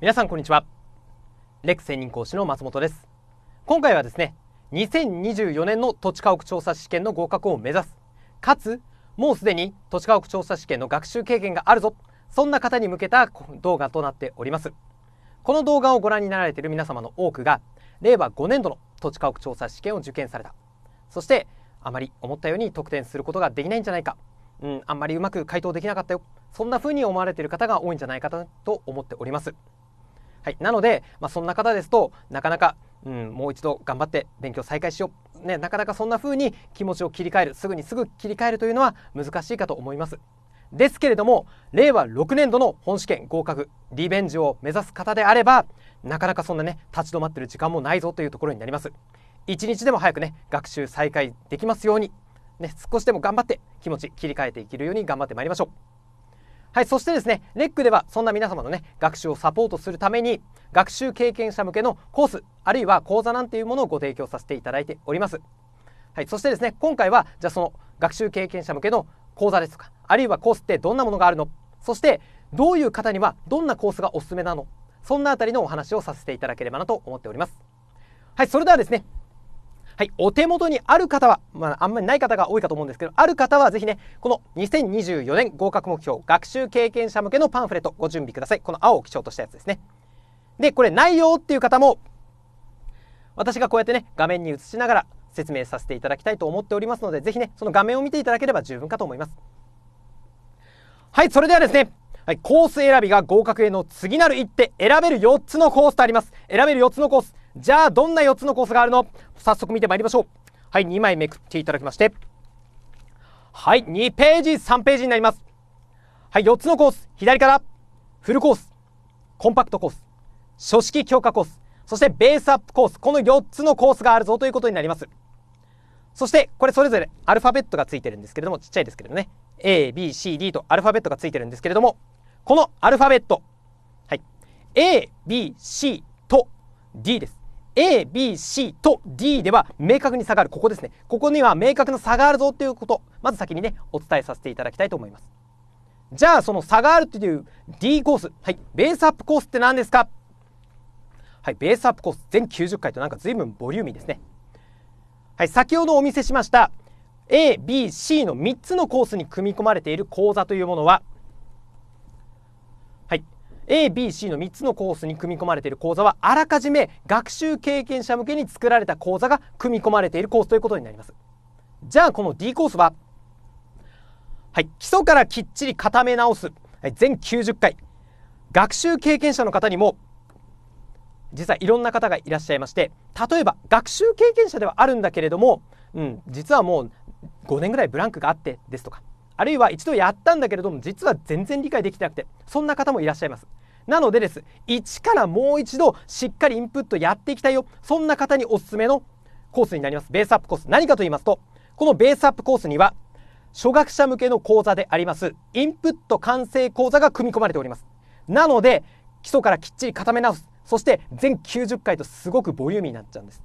皆さんこんにちはレク専任講師の松本です今回はですね2024年の土地家屋調査試験の合格を目指すかつもうすでに土地家屋調査試験の学習経験があるぞそんな方に向けた動画となっておりますこの動画をご覧になられている皆様の多くが令和5年度の土地家屋調査試験を受験されたそしてあまり思ったように得点することができないんじゃないかうん、あんまりうまく回答できなかったよそんな風に思われている方が多いんじゃないかと思っておりますはい、なので、まあ、そんな方ですとなかなか、うん、もう一度頑張って勉強再開しよう、ね、なかなかそんな風に気持ちを切り替えるすぐにすぐ切り替えるというのは難しいかと思います。ですけれども令和6年度の本試験合格リベンジを目指す方であればなかなかそんなね立ち止まってる時間もないぞというところになります。一日でも早くね学習再開できますように、ね、少しでも頑張って気持ち切り替えていけるように頑張ってまいりましょう。はい、そしてですね、レックではそんな皆様のね、学習をサポートするために、学習経験者向けのコース、あるいは講座なんていうものをご提供させていただいております。はい、そしてですね、今回は、じゃあその学習経験者向けの講座ですとか、あるいはコースってどんなものがあるのそして、どういう方にはどんなコースがおすすめなのそんなあたりのお話をさせていただければなと思っております。はい、それではですね、はい、お手元にある方は、まあ、あんまりない方が多いかと思うんですけど、ある方はぜひね、この2024年合格目標、学習経験者向けのパンフレットご準備ください。この青を基調としたやつですね。で、これ内容っていう方も、私がこうやってね、画面に映しながら説明させていただきたいと思っておりますので、ぜひね、その画面を見ていただければ十分かと思います。はい、それではですね、はい、コース選びが合格への次なる一手、選べる4つのコースとあります。選べる4つのコース。じゃあどんな4つのコースがあるの早速見てまいりましょうはい2枚めくっていただきましてはい2ページ3ページになりますはい4つのコース左からフルコースコンパクトコース書式強化コースそしてベースアップコースこの4つのコースがあるぞということになりますそしてこれそれぞれアルファベットがついてるんですけれどもちっちゃいですけれどね ABCD とアルファベットがついてるんですけれどもこのアルファベットはい ABC と D です ABC と D では明確に差があるここですねここには明確な差があるぞということまず先にねお伝えさせていただきたいと思いますじゃあその差があるという D コースはいベースアップコースって何ですかはいベースアップコース全90回となんか随分ボリューミーですねはい先ほどお見せしました ABC の3つのコースに組み込まれている講座というものは ABC の3つのコースに組み込まれている講座はあらかじめ学習経験者向けに作られた講座が組み込まれているコースということになりますじゃあこの D コースははい基礎からきっちり固め直す、はい、全90回学習経験者の方にも実はいろんな方がいらっしゃいまして例えば学習経験者ではあるんだけれども、うん、実はもう5年ぐらいブランクがあってですとかあるいは一度やったんだけれども実は全然理解できてなくてそんな方もいらっしゃいますなのでです一からもう一度しっかりインプットやっていきたいよそんな方におすすめのコースになりますベースアップコース何かと言いますとこのベースアップコースには初学者向けの講座でありますインプット完成講座が組み込まれておりますなので基礎からきっちり固め直すそして全90回とすごくボリューミーになっちゃうんです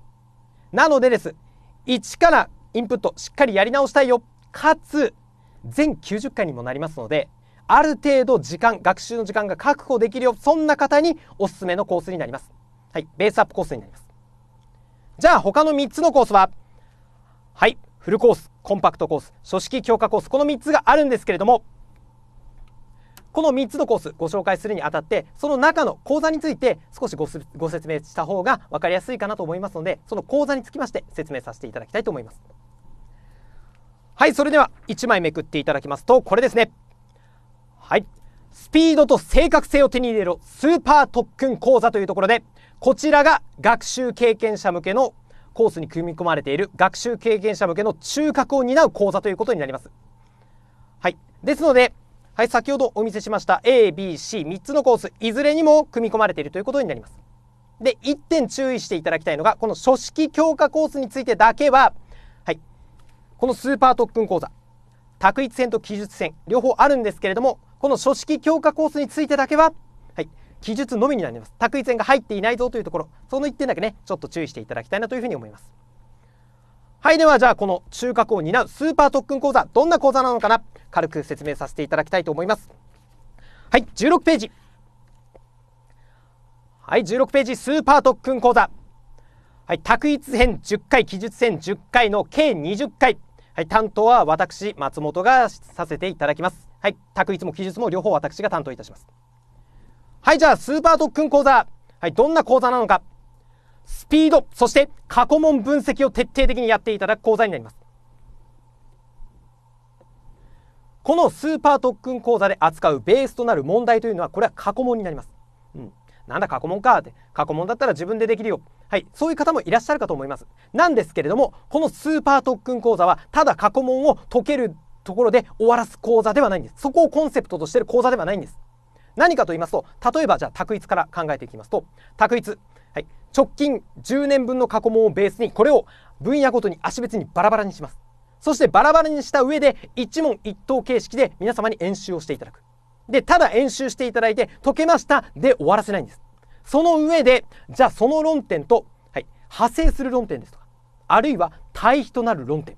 なのでです一からインプットしっかりやり直したいよかつ全90回にもなりますのである程度時間学習の時間が確保できるよそんな方におすすめのコースになりますはいベースアップコースになりますじゃあ他の3つのコースははいフルコースコンパクトコース書式強化コースこの3つがあるんですけれどもこの3つのコースご紹介するにあたってその中の講座について少しご説明した方が分かりやすいかなと思いますのでその講座につきまして説明させていただきたいと思います。はいそれでは1枚めくっていただきますとこれですねはいスピードと正確性を手に入れろスーパー特訓講座というところでこちらが学習経験者向けのコースに組み込まれている学習経験者向けの中核を担う講座ということになります。はい、ですので、はい、先ほどお見せしました ABC3 つのコースいずれにも組み込まれているということになります。で1点注意していただきたいのがこの書式強化コースについてだけはこのスーパー特訓講座択一戦と記述戦両方あるんですけれどもこの書式強化コースについてだけは、はい、記述のみになります択一戦が入っていないぞというところその1点だけねちょっと注意していただきたいなというふうに思いますはいではじゃあこの中核を担うスーパー特訓講座どんな講座なのかな軽く説明させていただきたいと思いますはい16ページはい16ページスーパー特訓講座はい、択一編10回記述編10回の計20回、はい、担当は私松本がさせていただきます、はい、択一も記述も両方私が担当いたしますはいじゃあスーパー特訓講座、はい、どんな講座なのかスピードそして過去問分析を徹底的にやっていただく講座になりますこのスーパー特訓講座で扱うベースとなる問題というのはこれは過去問になりますなんだ過去問かって過去問だったら自分でできるよはいそういう方もいらっしゃるかと思いますなんですけれどもこのスーパー特訓講座はただ過去問を解けるところで終わらす講座ではないんですそこをコンセプトとしてる講座ではないんです何かと言いますと例えばじゃあ択一から考えていきますと択一、はい、直近10年分の過去問をベースにこれを分野ごとに足別にバラバラにしますそしてバラバラにした上で一問一答形式で皆様に演習をしていただくで、ただ演習していただいて、解けましたで終わらせないんです。その上で、じゃあその論点と、はい、派生する論点ですとか、あるいは対比となる論点、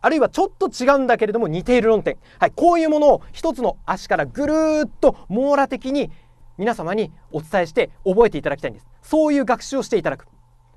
あるいはちょっと違うんだけれども似ている論点、はい、こういうものを一つの足からぐるっと網羅的に皆様にお伝えして覚えていただきたいんです。そういう学習をしていただく。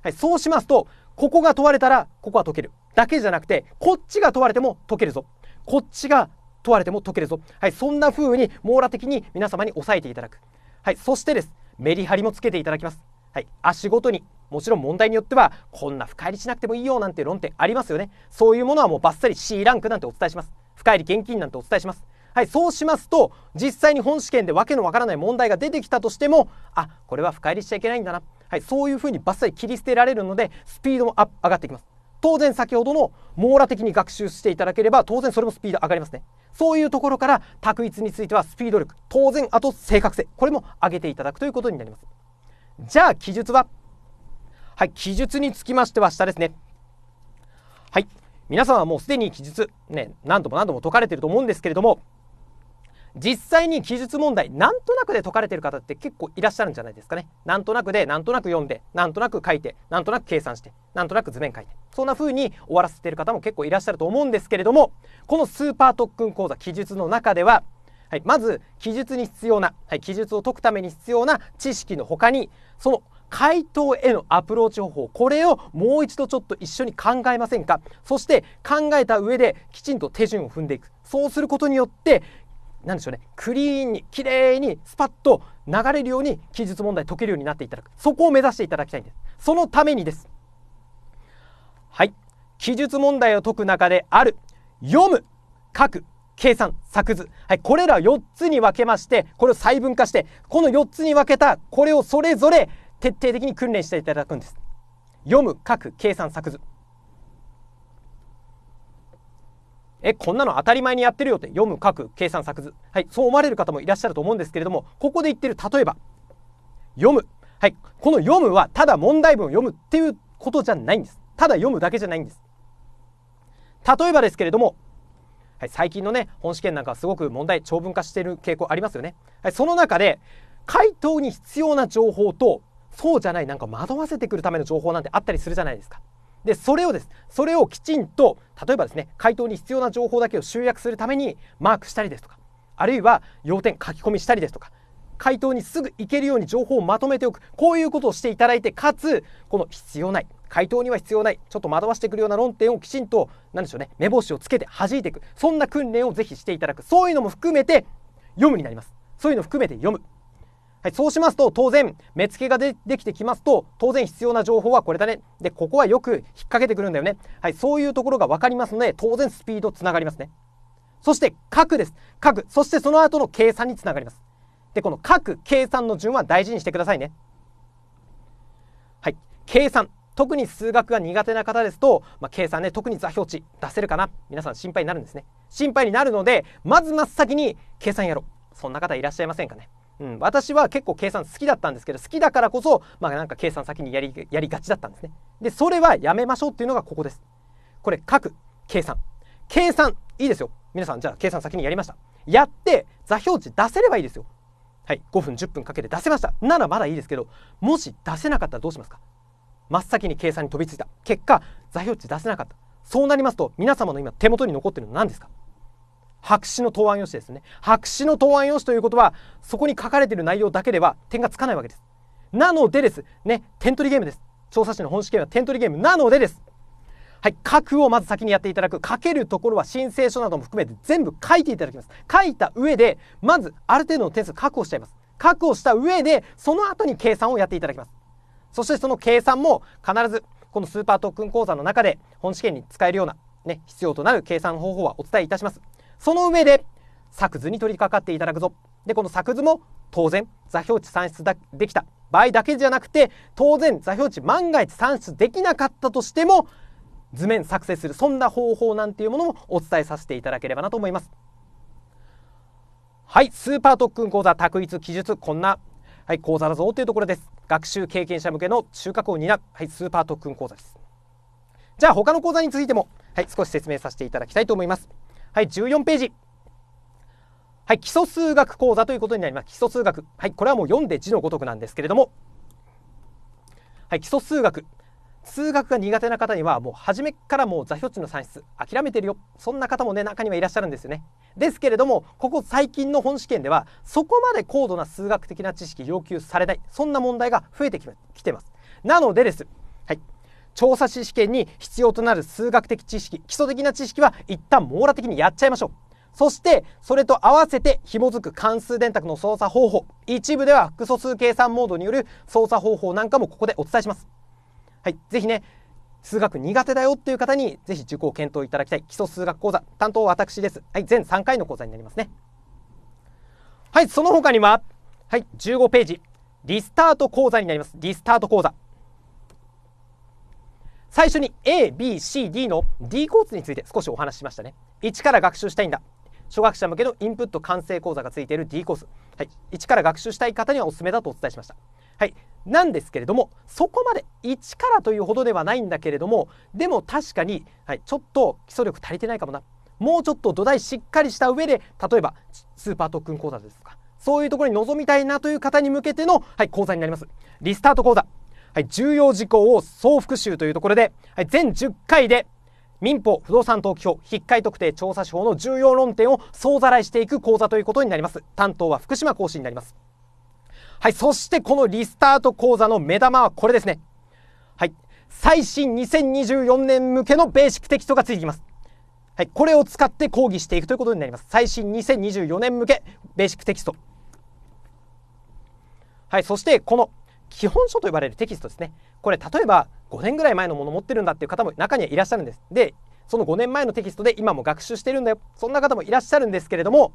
はい、そうしますと、ここが問われたらここは解ける。だけじゃなくて、こっちが問われても解けるぞ。こっちが問われても解けるぞ、はい、そんな風に網羅的に皆様に押さえていただく、はい、そしてですメリハリもつけていただきます、はい、足ごとにもちろん問題によってはこんな深入りしなくてもいいよなんて論点ありますよねそういうものはもうバッサリ C ランクなんてお伝えします深入り現金なんてお伝えしますはい、そうしますと実際に本試験でわけのわからない問題が出てきたとしてもあこれは深入りしちゃいけないんだな、はい、そういうふうにバッサリ切り捨てられるのでスピードも上がってきます当然先ほどの網羅的に学習していただければ当然それもスピード上がりますねそういうところから択一についてはスピード力当然あと正確性これも上げていただくということになりますじゃあ記述ははい記述につきましては下ですねはい皆さんはもうすでに記述ね何度も何度も解かれていると思うんですけれども実際に記述問題なんとなくで解かれてる方って結構いらっしゃるんじゃないですかねなんとなくでなんとなく読んでなんとなく書いてなんとなく計算してなんとなく図面書いてそんな風に終わらせてる方も結構いらっしゃると思うんですけれどもこのスーパー特訓講座記述の中でははい、まず記述に必要な、はい、記述を解くために必要な知識の他にその回答へのアプローチ方法これをもう一度ちょっと一緒に考えませんかそして考えた上できちんと手順を踏んでいくそうすることによって何でしょうねクリーンにきれいにスパッと流れるように記述問題解けるようになっていただくそこを目指していただきたいんですそのためにですはい記述問題を解く中である読む書く計算作図、はい、これら4つに分けましてこれを細分化してこの4つに分けたこれをそれぞれ徹底的に訓練していただくんです読む書く計算作図え、こんなの当たり前にやってるよって読む、書く、計算、作図。はい、そう思われる方もいらっしゃると思うんですけれども、ここで言ってる例えば、読む。はい、この読むはただ問題文を読むっていうことじゃないんです。ただ読むだけじゃないんです。例えばですけれども、はい、最近のね、本試験なんかすごく問題、長文化している傾向ありますよね。はい、その中で、回答に必要な情報と、そうじゃない、なんか惑わせてくるための情報なんてあったりするじゃないですか。でそれをですそれをきちんと例えばですね回答に必要な情報だけを集約するためにマークしたりですとかあるいは要点書き込みしたりですとか回答にすぐ行けるように情報をまとめておくこういうことをしていただいてかつこの必要ない回答には必要ないちょっと惑わしてくるような論点をきちんと何でしょうね目星をつけて弾いていくそんな訓練をぜひしていただくそういうのも含めて読むになりますそういうの含めて読むはい、そうしますと当然目付けができてきますと当然必要な情報はこれだねでここはよく引っ掛けてくるんだよね、はい、そういうところが分かりますので当然スピードつながりますねそして角です角そしてその後の計算につながりますでこの角計算の順は大事にしてくださいねはい計算特に数学が苦手な方ですと、まあ、計算ね特に座標値出せるかな皆さん心配になるんですね心配になるのでまず真っ先に計算やろうそんな方いらっしゃいませんかねうん、私は結構計算好きだったんですけど好きだからこそ、まあ、なんか計算先にやりやりがちだったんですねでそれはやめましょうっていうのがここですこれ書く計算計算いいですよ皆さんじゃあ計算先にやりましたやって座標値出せればいいですよはい5分10分かけて出せましたならまだいいですけどもし出せなかったらどうしますか真っ先に計算に飛びついた結果座標値出せなかったそうなりますと皆様の今手元に残ってるのは何ですか白紙の答案用紙ですね白紙の答案用紙ということはそこに書かれている内容だけでは点がつかないわけですなのでですね点取りゲームです調査士の本試験は点取りゲームなのでですはい、書くをまず先にやっていただく書けるところは申請書なども含めて全部書いていただきます書いた上でまずある程度の点数確保しちゃいます確保した上でその後に計算をやっていただきますそしてその計算も必ずこのスーパー特訓講座の中で本試験に使えるようなね必要となる計算方法はお伝えいたしますその上で作図に取り掛かっていただくぞでこの作図も当然座標値算出できた場合だけじゃなくて当然座標値万が一算出できなかったとしても図面作成するそんな方法なんていうものもお伝えさせていただければなと思いますはいスーパー特訓講座択一記述こんなはい講座だぞというところです学習経験者向けの中核を担う、はい、スーパー特訓講座ですじゃあ他の講座についても、はい、少し説明させていただきたいと思いますはい、14ページ。はい、基礎数学講座ということになります。基礎数学。はい、これはもう読んで字のごとくなんですけれども、はい、基礎数学。数学が苦手な方にはもう初めからもう座標値の算出諦めてるよそんな方もね中にはいらっしゃるんですよねですけれどもここ最近の本試験ではそこまで高度な数学的な知識要求されないそんな問題が増えてきてますなのでです調査士試験に必要となる数学的知識基礎的な知識は一旦網羅的にやっちゃいましょうそしてそれと合わせて紐づく関数電卓の操作方法一部では複素数計算モードによる操作方法なんかもここでお伝えしますはい、ぜひね数学苦手だよっていう方にぜひ受講検討いただきたい基礎数学講座担当は私です、はい、全3回の講座になりますねはいその他にははい15ページリスタート講座になりますリスタート講座最初に ABCD の D コースについて少しお話ししましたね1から学習したいんだ初学者向けのインプット完成講座がついている D コース、はい、1から学習したい方にはおすすめだとお伝えしましたはいなんですけれどもそこまで1からというほどではないんだけれどもでも確かに、はい、ちょっと基礎力足りてないかもなもうちょっと土台しっかりした上で例えばスーパー特訓講座ですとかそういうところに臨みたいなという方に向けての、はい、講座になりますリスタート講座はい、重要事項を総復習というところで、はい、全10回で民法不動産登記法筆会特定調査手法の重要論点を総ざらいしていく講座ということになります担当は福島講師になりますはいそしてこのリスタート講座の目玉はこれですねはい最新2024年向けのベーシックテキストがついてきますはいこれを使って講義していくということになります最新2024年向けベーシックテキストはいそしてこの基本書と呼ばれるテキストですねこれ例えば5年ぐらい前のもの持ってるんだっていう方も中にはいらっしゃるんですでその5年前のテキストで今も学習してるんだよそんな方もいらっしゃるんですけれども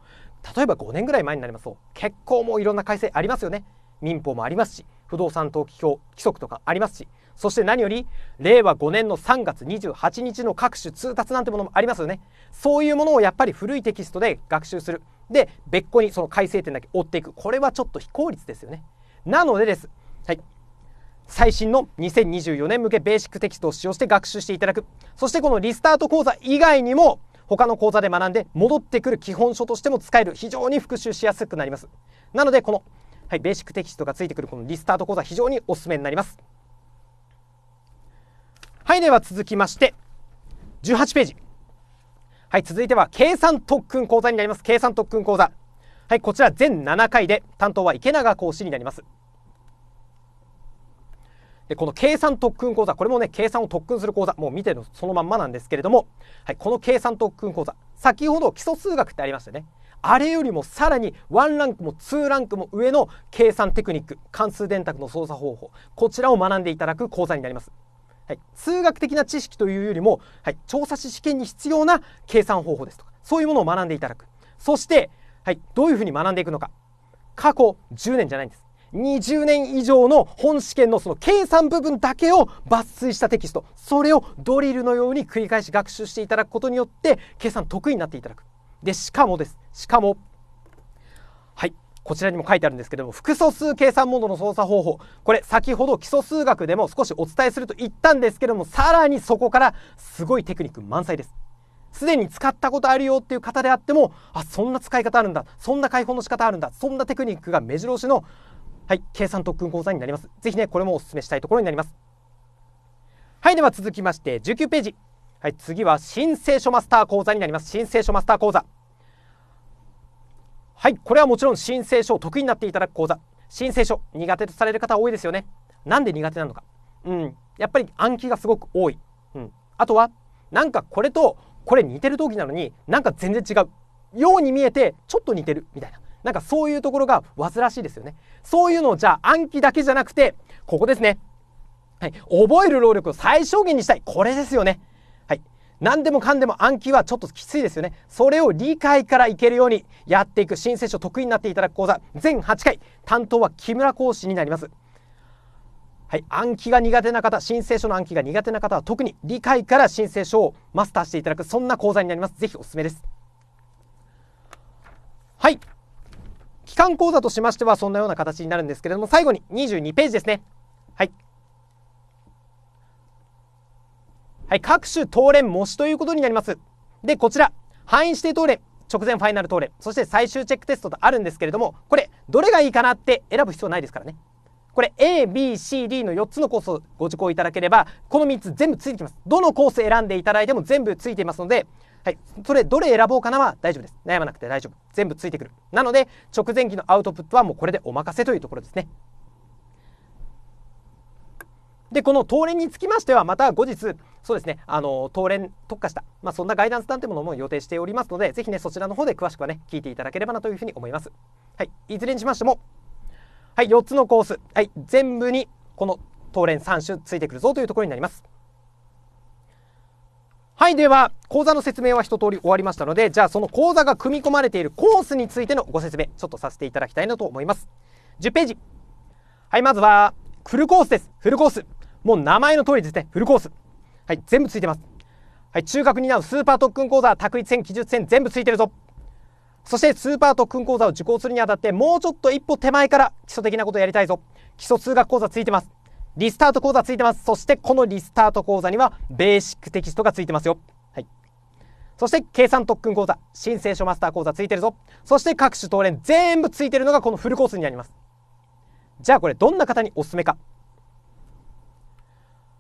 例えば5年ぐらい前になりますと結構もういろんな改正ありますよね民法もありますし不動産登記表規則とかありますしそして何より令和5年の3月28日の各種通達なんてものもありますよねそういうものをやっぱり古いテキストで学習するで別個にその改正点だけ追っていくこれはちょっと非効率ですよねなのでです最新の2024年向けベーシックテキストを使用して学習していただくそしてこのリスタート講座以外にも他の講座で学んで戻ってくる基本書としても使える非常に復習しやすくなりますなのでこの、はい、ベーシックテキストがついてくるこのリスタート講座非常におすすめになりますはいでは続きまして18ページはい続いては計算特訓講座になります計算特訓講座はいこちら全7回で担当は池永講師になりますでこの計算特訓講座これもね計算を特訓する講座もう見てるのそのまんまなんですけれども、はい、この計算特訓講座先ほど基礎数学ってありましたねあれよりもさらに1ランクも2ランクも上の計算テクニック関数電卓の操作方法こちらを学んでいただく講座になります。はい、数学的な知識というよりも、はい、調査士試験に必要な計算方法ですとかそういうものを学んでいただくそして、はい、どういうふうに学んでいくのか過去10年じゃないんです20年以上の本試験のその計算部分だけを抜粋したテキストそれをドリルのように繰り返し学習していただくことによって計算得意になっていただくでしかもですしかもはいこちらにも書いてあるんですけども複素数計算モードの操作方法これ先ほど基礎数学でも少しお伝えすると言ったんですけどもさらにそこからすごいテクニック満載ですすでに使ったことあるよっていう方であってもあそんな使い方あるんだそんな解放の仕方あるんだそんなテクニックが目白押しのはい、計算特訓講座になります。ぜひね、これもお勧めしたいところになります。はい、では続きまして19ページ。はい、次は申請書マスター講座になります。申請書マスター講座。はい、これはもちろん申請書を得意になっていただく講座。申請書、苦手とされる方多いですよね。なんで苦手なのか。うん、やっぱり暗記がすごく多い。うん、あとは、なんかこれとこれ似てる動機なのになんか全然違うように見えてちょっと似てるみたいななんかそういうところが煩わしいですよねそういうのをじゃあ暗記だけじゃなくてここですねはい覚える労力を最小限にしたいこれですよねはい何でもかんでも暗記はちょっときついですよねそれを理解からいけるようにやっていく申請書得意になっていただく講座全8回担当は木村講師になりますはい、暗記が苦手な方、申請書の暗記が苦手な方は特に理解から申請書をマスターしていただく、そんな講座になります。ぜひおすすめです。はい。期間講座としましてはそんなような形になるんですけれども最後に22ページですねはいはい、各種当連模試ということになります。で、こちら、範囲指定当連、直前ファイナル当連、そして最終チェックテストとあるんですけれども、これ、どれがいいかなって選ぶ必要ないですからね。これ、A、B、C、D の4つのコースをご受講いただければ、この3つ全部ついてきます。どのコース選んでいただいても全部ついていますので、はい、それどれ選ぼうかなは大丈夫です悩まなくて大丈夫全部ついてくるなので直前期のアウトプットはもうこれでお任せというところですねでこの当連につきましてはまた後日そうですねあの当連特化した、まあ、そんなガイダンスなんてものも予定しておりますのでぜひねそちらの方で詳しくはね聞いていただければなというふうに思います、はい、いずれにしましても、はい、4つのコース、はい、全部にこの当連3種ついてくるぞというところになりますはい、では、講座の説明は一通り終わりましたので、じゃあその講座が組み込まれているコースについてのご説明、ちょっとさせていただきたいなと思います。10ページ。はい、まずは、フルコースです。フルコース。もう名前の通りですね、フルコース。はい、全部ついてます。はい、中核担うスーパー特訓講座、卓一戦、技術戦、全部ついてるぞ。そしてスーパー特訓講座を受講するにあたってもうちょっと一歩手前から基礎的なことをやりたいぞ。基礎通学講座ついてます。リスタート講座ついてます。そしてこのリスタート講座にはベーシックテキストがついてますよ。はい。そして計算特訓講座、申請書マスター講座ついてるぞ。そして各種当連全部ついてるのがこのフルコースになります。じゃあこれどんな方におすすめか。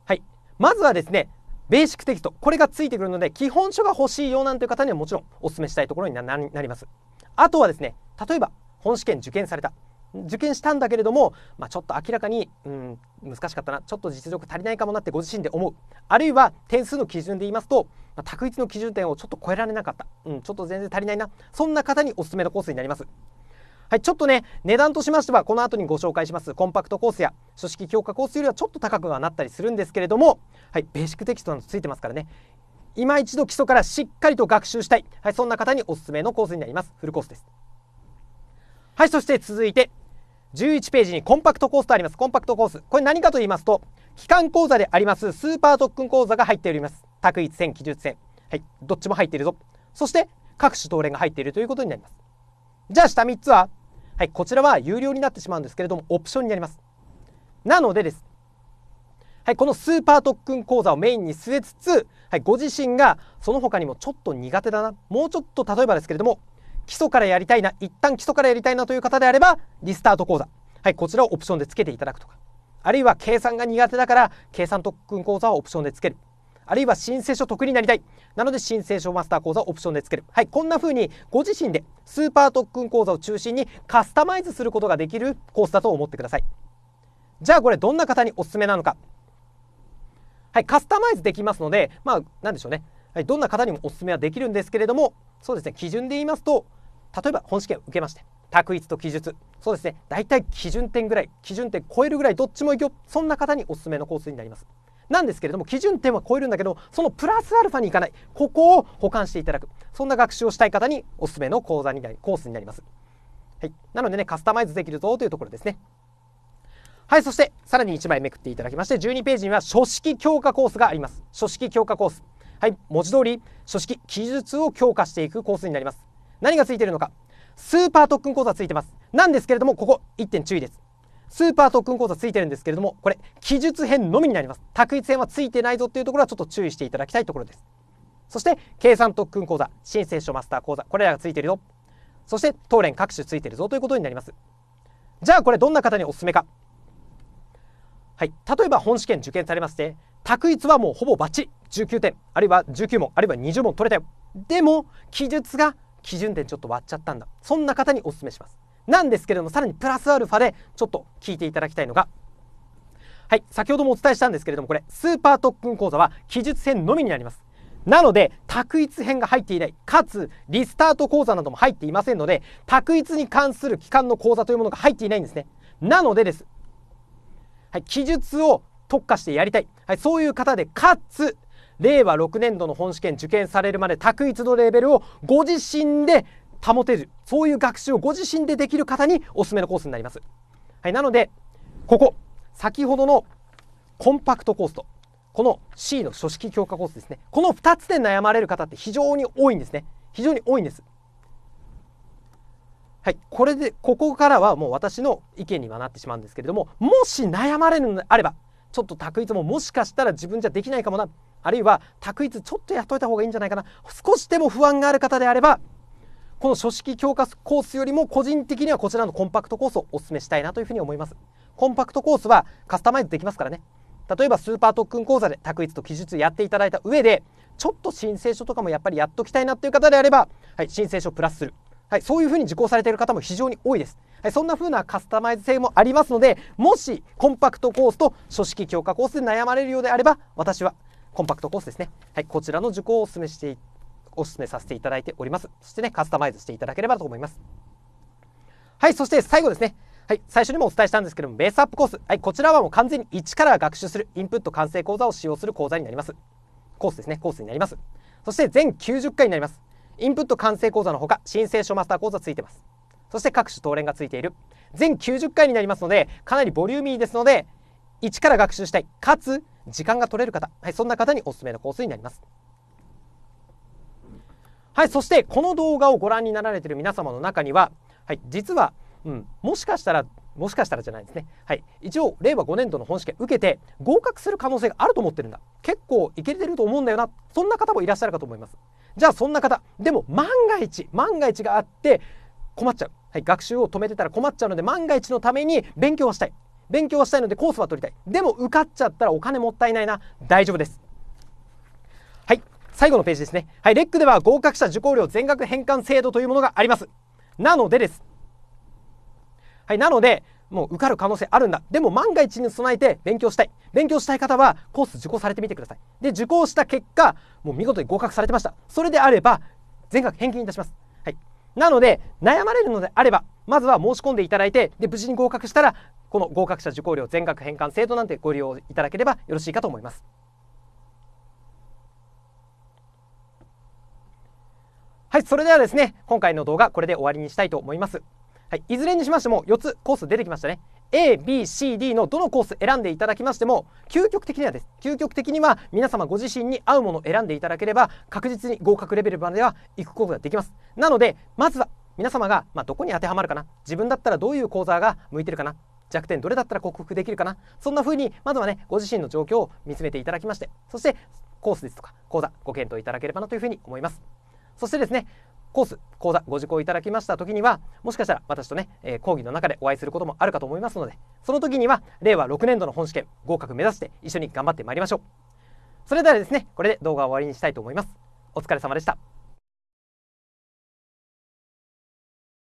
はい。まずはですね、ベーシックテキスト、これがついてくるので、基本書が欲しいよなんていう方にはもちろんお勧めしたいところになります。あとはですね、例えば本試験受験された、受験したんだけれども、まあ、ちょっと明らかに、うん、難しかったなちょっと実力足りないかもなってご自身で思うあるいは点数の基準で言いますと、まあ、択一の基準点をちょっと超えられなかった、うん、ちょっと全然足りないなそんな方におすすめのコースになります。はい、ちょっとね値段としましてはこの後にご紹介しますコンパクトコースや書式強化コースよりはちょっと高くはなったりするんですけれども、はい、ベーシックテキストなどついてますからね今一度基礎からしっかりと学習したい、はい、そんな方におすすめのコースになりますフルコースです。はいそして続いて11ページにコンパクトコースとありますコンパクトコースこれ何かと言いますと機関講座でありますスーパー特訓講座が入っております卓一戦技術戦はいどっちも入っているぞそして各種東連が入っているということになりますじゃあ下3つははいこちらは有料になってしまうんですけれどもオプションになりますなのでですはい、このスーパー特訓講座をメインに据えつつ、はい、ご自身がその他にもちょっと苦手だなもうちょっと例えばですけれども基礎からやりたいな一旦基礎からやりたいなという方であればリスタート講座、はい、こちらをオプションでつけていただくとかあるいは計算が苦手だから計算特訓講座をオプションでつけるあるいは申請書得になりたいなので申請書マスター講座をオプションでつける、はい、こんな風にご自身でスーパー特訓講座を中心にカスタマイズすることができるコースだと思ってくださいじゃあこれどんな方におすすめなのかはい、カスタマイズできますので、まあ、なんでしょうね、はい、どんな方にもおすすめはできるんですけれども、そうですね、基準で言いますと、例えば本試験受けまして択一と記述そうですね大体基準点ぐらい基準点超えるぐらいどっちもいくよそんな方におすすめのコースになりますなんですけれども基準点は超えるんだけどそのプラスアルファにいかないここを保管していただくそんな学習をしたい方におすすめの講座になりコースになります、はい、なのでねカスタマイズできるぞというところですねはいそしてさらに1枚めくっていただきまして12ページには書式強化コースがあります書式強化コースはい文字通り書式記述を強化していくコースになります何がついてるのかスーパー特訓講座ついてますなんですけれどもここ1点注意ですスーパー特訓講座ついてるんですけれどもこれ記述編のみになります択一編はついてないぞっていうところはちょっと注意していただきたいところですそして計算特訓講座申請書マスター講座これらがついてるぞそして当連各種ついてるぞということになりますじゃあこれどんな方におすすめかはい例えば本試験受験されまして択一はもうほぼバッチリ19点あるいは19問あるいは20問取れたよでも記述が基準点ちょっと割っちゃったんだそんな方におすすめしますなんですけれどもさらにプラスアルファでちょっと聞いていただきたいのがはい先ほどもお伝えしたんですけれどもこれスーパー特訓講座は記述編のみになりますなので択一編が入っていないかつリスタート講座なども入っていませんので択一に関する期間の講座というものが入っていないんですねなのでです、はい、記述を特化してやりたい、はい、そういう方でかつ令和6年度の本試験受験されるまで択一のレベルをご自身で保てるそういう学習をご自身でできる方におすすめのコースになります。はい、なのでここ先ほどのコンパクトコースとこの C の書式強化コースですねこの2つで悩まれる方って非常に多いんですね非常に多いんです。はい、これでここからはもう私の意見にはなってしまうんですけれどももし悩まれるのであればちょっと択一ももしかしたら自分じゃできないかもなあるいは択一ちょっとやっといた方がいいんじゃないかな少しでも不安がある方であればこの書式強化コースよりも個人的にはこちらのコンパクトコースをお勧めしたいなというふうに思いますコンパクトコースはカスタマイズできますからね例えばスーパー特訓講座で択一と記述やっていただいた上でちょっと申請書とかもやっぱりやっときたいなっていう方であれば、はい、申請書プラスする、はい、そういうふうに受講されている方も非常に多いです、はい、そんなふうなカスタマイズ性もありますのでもしコンパクトコースと書式強化コースで悩まれるようであれば私はコンパクトコースですね。はい、こちらの受講をお勧めしてお勧めさせていただいております。そしてね、カスタマイズしていただければと思います。はい、そして最後ですね。はい、最初にもお伝えしたんですけども、ベースアップコース。はい、こちらはもう完全に1から学習するインプット完成講座を使用する講座になります。コースですね、コースになります。そして全90回になります。インプット完成講座のほか、申請書マスター講座ついてます。そして各種登連がついている。全90回になりますので、かなりボリューミーですので、一から学習したいかつ時間が取れる方、はい、そんな方におすすめのコースになります。はい、そしてこの動画をご覧になられている皆様の中には、はい、実は、うん、もしかしたらもしかしたらじゃないですね、はい、一応令和5年度の本試験受けて合格する可能性があると思ってるんだ結構いけてると思うんだよなそんな方もいらっしゃるかと思いますじゃあそんな方でも万が一万が一があって困っちゃう、はい、学習を止めてたら困っちゃうので万が一のために勉強はしたい勉強したいのでコースは取りたいでも受かっちゃったらお金もったいないな大丈夫ですはい最後のページですねはいレックでは合格者受講料全額返還制度というものがありますなのでですはいなのでもう受かる可能性あるんだでも万が一に備えて勉強したい勉強したい方はコース受講されてみてくださいで受講した結果もう見事に合格されてましたそれであれば全額返金いたしますはいなので悩まれるのであればまずは申し込んでいただいてで無事に合格したらこの合格者受講料全額返還制度なんてご利用いただければよろしいかと思います。はい、それではですね、今回の動画これで終わりにしたいと思います。はい、いずれにしましても4つコース出てきましたね。A、B、C、D のどのコース選んでいただきましても究極的にはです究極的には皆様ご自身に合うものを選んでいただければ確実に合格レベルまでは行くことができますなのでまずは皆様が、まあ、どこに当てはまるかな自分だったらどういう講座が向いてるかな弱点どれだったら克服できるかなそんな風にまずはねご自身の状況を見つめていただきましてそしてコースですとか講座ご検討いただければなという風に思いますそしてですねコース、講座ご受講いただきました時には、もしかしたら私とね、えー、講義の中でお会いすることもあるかと思いますので、その時には、令和6年度の本試験合格目指して一緒に頑張ってまいりましょう。それではですね、これで動画を終わりにしたいと思います。お疲れ様でした。